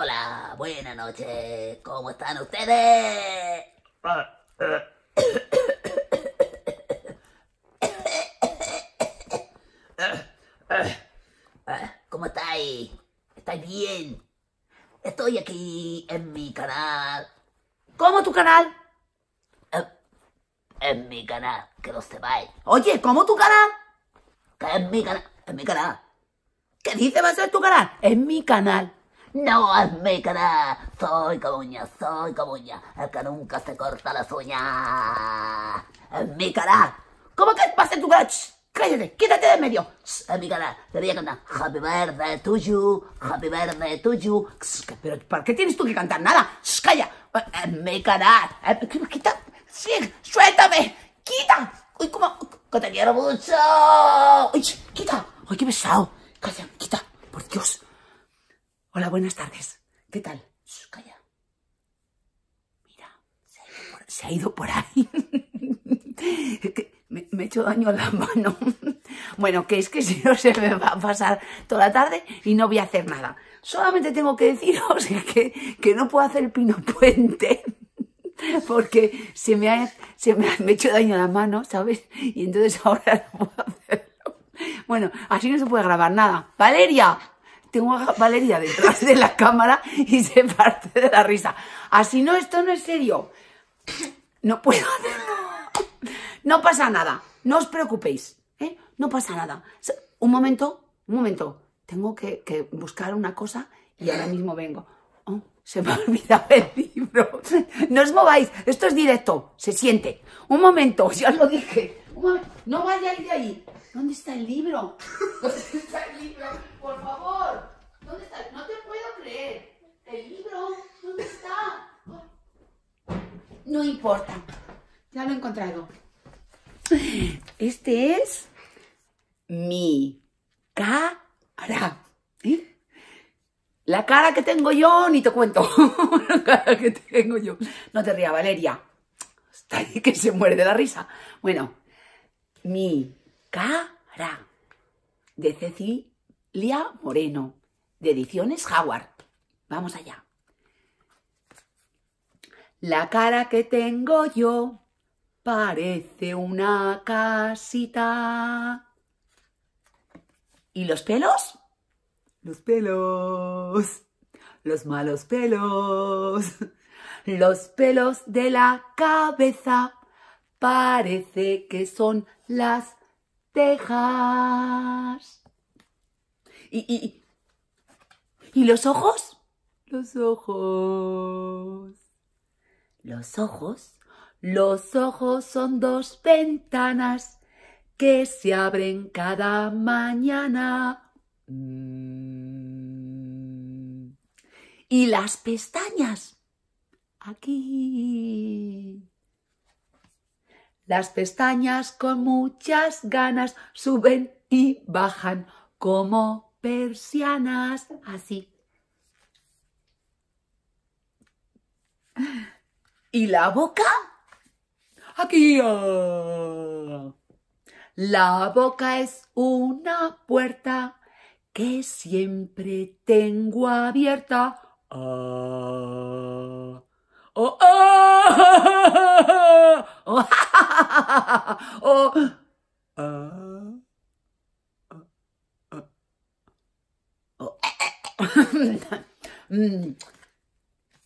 Hola, buenas noches. ¿Cómo están ustedes? Eh, ¿Cómo estáis? ¿Estáis bien? Estoy aquí en mi canal. ¿Cómo tu canal? Eh, en mi canal, que lo sepáis. Oye, ¿cómo tu canal? Que mi canal, es mi canal. ¿Qué dices va a ser tu canal? Es mi canal. No es mi cara, soy uña, soy uña, el que nunca se corta las uñas. Es mi cara. ¿Cómo que pasa en tu cara? cállate, quítate de medio. Shh, es mi cara. Debería cantar Happy Birthday to you, Happy Birthday to you. pero ¿para qué tienes tú que cantar nada? calla. Eh, es mi cara. Eh, quita, sí, suéltame, quita. Uy, como, que te quiero mucho. Uy, quita. Uy, qué pesado. cállate, quita. Por Dios. Hola, buenas tardes. ¿Qué tal? calla. Mira, se ha ido por, ahí. me, he hecho daño a la mano. bueno, que es que si no se me va a pasar toda la tarde y no voy a hacer nada. Solamente tengo que deciros que, que no puedo hacer el pino puente porque se me ha, me hecho daño a la mano, ¿sabes? Y entonces ahora no puedo hacerlo. Bueno, así no se puede grabar nada. ¡Valeria! tengo a Valeria detrás de la cámara y se parte de la risa. Así ah, no, esto no es serio. No puedo hacerlo. No pasa nada. No os preocupéis. ¿eh? No pasa nada. Un momento, un momento. Tengo que, buscar una cosa y ahora mismo vengo. Oh, se me ha olvidado el libro. No os mováis. Esto es directo. Se siente. Un momento, ya lo dije. No ir de ahí. ¿Dónde está el libro? ¿Dónde está el libro? Por favor. ¿Dónde está? No te puedo creer. El libro. ¿Dónde está? No importa. Ya lo he encontrado. Este es mi cara. ¿Eh? La cara que tengo yo, ni te cuento. la cara que tengo yo. No te rías, Valeria. Está ahí que se muere de la risa. Bueno, mi Cara, de Cecilia Moreno, de Ediciones Howard. Vamos allá. La cara que tengo yo parece una casita. ¿Y los pelos? Los pelos. Los malos pelos. Los pelos de la cabeza parece que son las ¿Y, y, y los ojos? Los ojos. Los ojos. Los ojos son dos ventanas que se abren cada mañana. Mm. Y las pestañas. Aquí. Las pestañas con muchas ganas suben y bajan como persianas, así. ¿Y la boca? Aquí. La boca es una puerta que siempre tengo abierta. Ah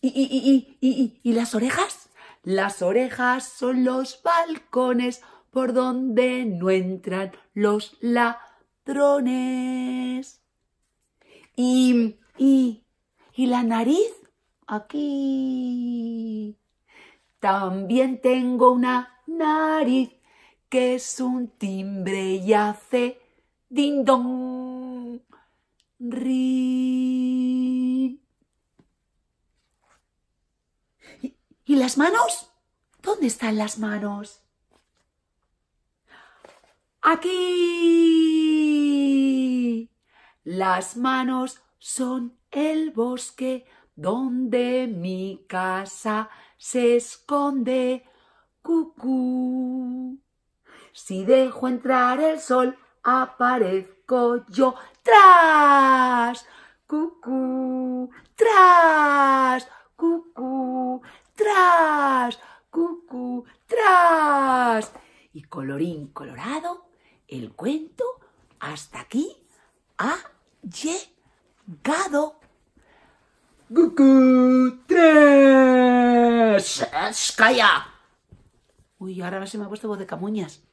y, las orejas? Las orejas son los balcones por donde no entran los ladrones. y la nariz aquí. También tengo una nariz que es un timbre y hace ding Ri. ¿Y las manos? ¿Dónde están las manos? Aquí. Las manos son el bosque donde mi casa se esconde. Cucú. Si dejo entrar el sol, aparezco yo tras. Cucú, tras. Cucú, tras. Cucú, tras. Y colorín colorado, el cuento hasta aquí ha Cucu 3. ¡Calla! Uy, ahora se me ha puesto voz de camuñas.